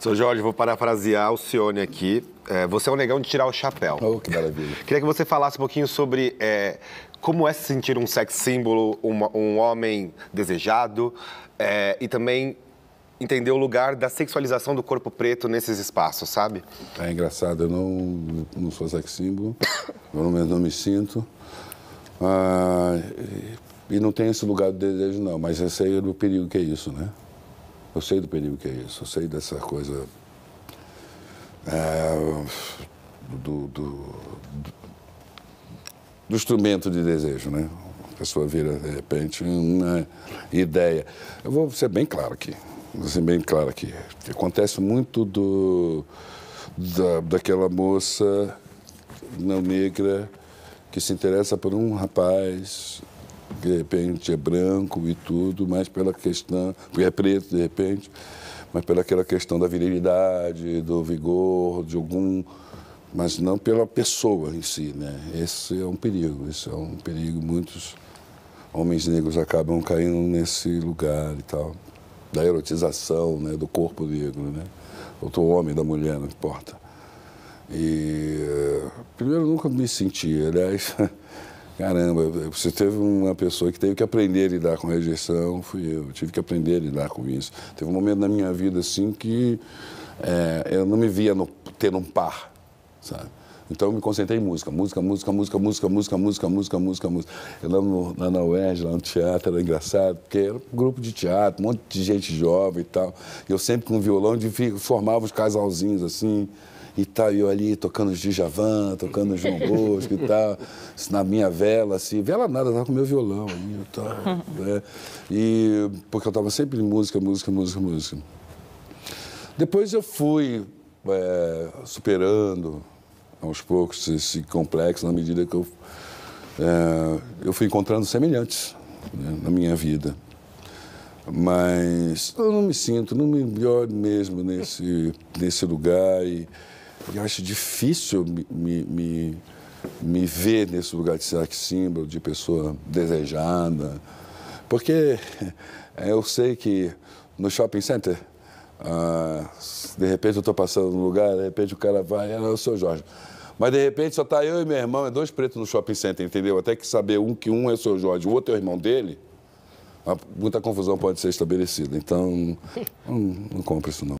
Seu Jorge, vou parafrasear o Cione aqui. É, você é um negão de tirar o chapéu. Oh, que maravilha. Queria que você falasse um pouquinho sobre é, como é se sentir um sex símbolo, um, homem desejado é, e também entender o lugar da sexualização do corpo preto nesses espaços, sabe? É engraçado, eu não, não sou sex símbolo, pelo menos não me sinto. Ah, e não tem esse lugar de desejo, não, mas eu sei o perigo que é isso, né? Eu sei do perigo que é isso, eu sei dessa coisa. É, do, do, do, do, instrumento de desejo, né? A pessoa vira, de repente, uma ideia. Eu vou ser bem claro aqui, vou ser bem claro aqui. Acontece muito do, da, daquela moça não negra que se interessa por um rapaz de repente é branco e tudo, mas pela questão, porque é preto de repente, mas pelaquela questão da virilidade, do vigor, de algum, mas não pela pessoa em si, né? Esse é um perigo, esse é um perigo muitos homens negros acabam caindo nesse lugar e tal, da erotização, né, do corpo negro, né? Do homem, da mulher, não importa. E eh, primeiro nunca me senti, aliás, caramba, você teve uma pessoa que teve que aprender a lidar com rejeição, fui eu, tive que aprender a lidar com isso. Teve um momento na minha vida assim que é, eu não me via no, tendo um par, sabe? Então eu me concentrei em música, música, música, música, música, música, música, música, música, música. Eu lembro lá na UERJ, lá no teatro, era engraçado, porque era um grupo de teatro, um monte de gente jovem e tal. Eu sempre com violão formava os casalzinhos assim e tal, eu ali tocando Djavan, tocando João Bosco e tal, na minha vela, assim, vela nada, tava com meu violão ali e tal, né? E, porque eu tava sempre em música, música, música, música. Depois eu fui é, superando aos poucos, esse complexo, na medida que eu, é, eu fui encontrando semelhantes né, na minha vida. Mas eu não me sinto, não me olho mesmo nesse, nesse lugar. E eu acho difícil me, me, me, ver nesse lugar de ser símbolo, de pessoa desejada. Porque eh, eu sei que no shopping center, ah, de repente eu estou passando no lugar, de repente o cara vai, ah, eu sou Jorge. Mas de repente só tá eu e meu irmão, é dois pretos no shopping center, entendeu? Até que saber um que um é o seu Jorge, o outro é o irmão dele, muita confusão pode ser estabelecida. Então, não, não compra isso não.